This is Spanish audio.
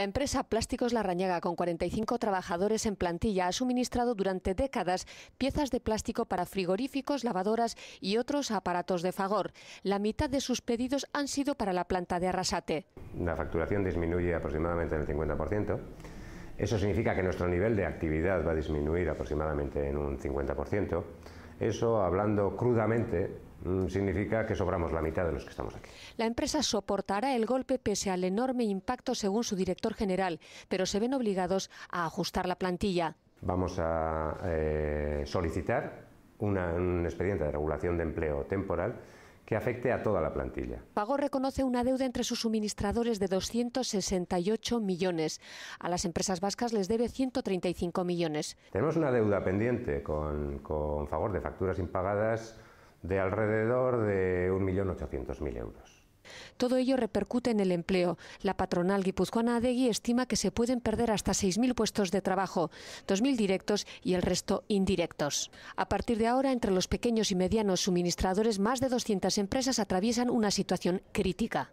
La empresa Plásticos Larrañaga, con 45 trabajadores en plantilla, ha suministrado durante décadas piezas de plástico para frigoríficos, lavadoras y otros aparatos de fagor. La mitad de sus pedidos han sido para la planta de Arrasate. La facturación disminuye aproximadamente en el 50%. Eso significa que nuestro nivel de actividad va a disminuir aproximadamente en un 50%. Eso, hablando crudamente, mm, significa que sobramos la mitad de los que estamos aquí. La empresa soportará el golpe pese al enorme impacto según su director general, pero se ven obligados a ajustar la plantilla. Vamos a eh, solicitar un expediente de regulación de empleo temporal que afecte a toda la plantilla. Pago reconoce una deuda entre sus suministradores de 268 millones. A las empresas vascas les debe 135 millones. Tenemos una deuda pendiente con, con favor de facturas impagadas de alrededor de 1.800.000 euros. Todo ello repercute en el empleo. La patronal guipuzcoana Adegui estima que se pueden perder hasta 6.000 puestos de trabajo, 2.000 directos y el resto indirectos. A partir de ahora, entre los pequeños y medianos suministradores, más de 200 empresas atraviesan una situación crítica.